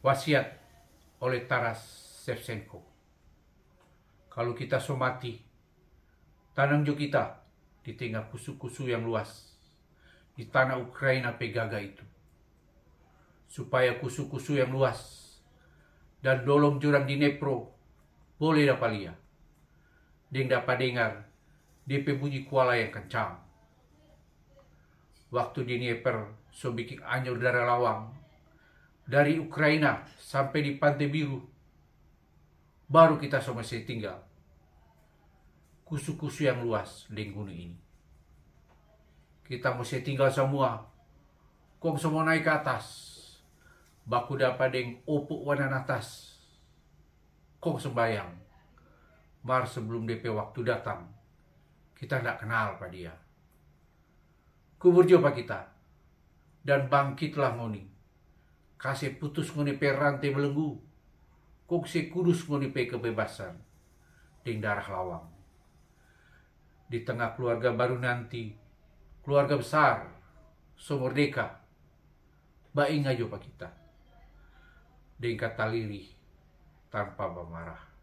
wasiat oleh Taras Shevchenko. Kalau kita somati, juga kita di tengah kusu-kusu yang luas, di tanah Ukraina Pegaga itu. Supaya kusu-kusu yang luas dan dolong jurang di Nepro boleh dapat lihat. Deng dapat dengar DP bunyi kuala yang kencang. Waktu di Dnieper, so bikin anyur darah lawang dari Ukraina sampai di Pantai Biru, baru kita semua saya tinggal. Kusu-kusu yang luas di gunung ini. Kita mesti tinggal semua. Kong semua naik ke atas. Baku dapat deng opuk warna atas. Kong sembayang. Mar sebelum DP waktu datang. Kita tidak kenal pada dia. Kubur jumpa kita. Dan bangkitlah moni. Kasih putus ngone pe rantai belenggu. Kongsi kudus ngone pe kebebasan. ding darah lawang. Di tengah keluarga baru nanti, keluarga besar, sumur deka, ngajo pak kita. Ding kata lirih tanpa memarah.